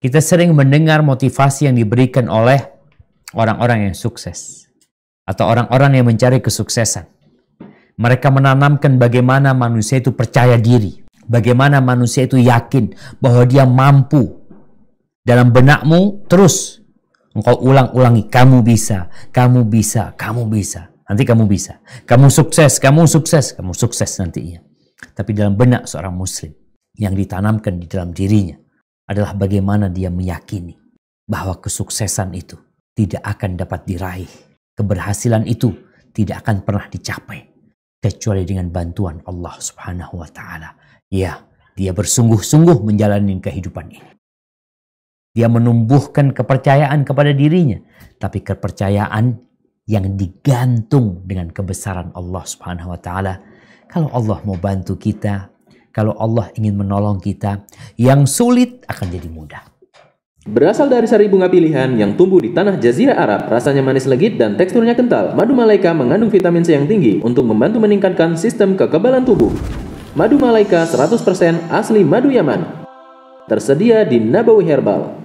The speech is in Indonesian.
Kita sering mendengar motivasi yang diberikan oleh orang-orang yang sukses atau orang-orang yang mencari kesuksesan. Mereka menanamkan bagaimana manusia itu percaya diri, bagaimana manusia itu yakin bahwa dia mampu. Dalam benakmu terus engkau ulang-ulangi kamu bisa, kamu bisa, kamu bisa. Nanti kamu bisa. Kamu sukses, kamu sukses, kamu sukses nantinya. Tapi dalam benak seorang muslim yang ditanamkan di dalam dirinya adalah bagaimana dia meyakini bahwa kesuksesan itu tidak akan dapat diraih. Keberhasilan itu tidak akan pernah dicapai kecuali dengan bantuan Allah Subhanahu wa taala. Ya, dia bersungguh-sungguh menjalani kehidupan ini. Dia menumbuhkan kepercayaan kepada dirinya, tapi kepercayaan yang digantung dengan kebesaran Allah Subhanahu wa taala. Kalau Allah mau bantu kita, kalau Allah ingin menolong kita, yang sulit akan jadi mudah. Berasal dari sari bunga pilihan yang tumbuh di tanah jazirah Arab, rasanya manis legit dan teksturnya kental. Madu Malaika mengandung vitamin C yang tinggi untuk membantu meningkatkan sistem kekebalan tubuh. Madu Malaika 100% asli madu Yaman. Tersedia di Nabawi Herbal.